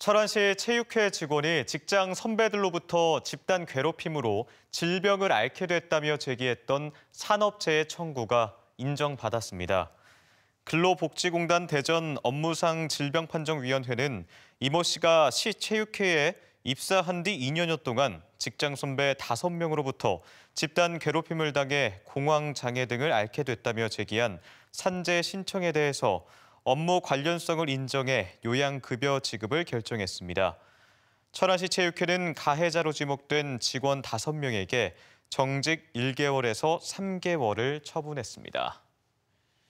철안시 체육회 직원이 직장 선배들로부터 집단 괴롭힘으로 질병을 앓게 됐다며 제기했던 산업재해 청구가 인정받았습니다. 근로복지공단 대전 업무상 질병판정위원회는 이모 씨가 시 체육회에 입사한 뒤 2년여 동안 직장 선배 5명으로부터 집단 괴롭힘을 당해 공황장애 등을 앓게 됐다며 제기한 산재 신청에 대해서 업무 관련성을 인정해 요양급여 지급을 결정했습니다. 천안시 체육회는 가해자로 지목된 직원 5명에게 정직 1개월에서 3개월을 처분했습니다.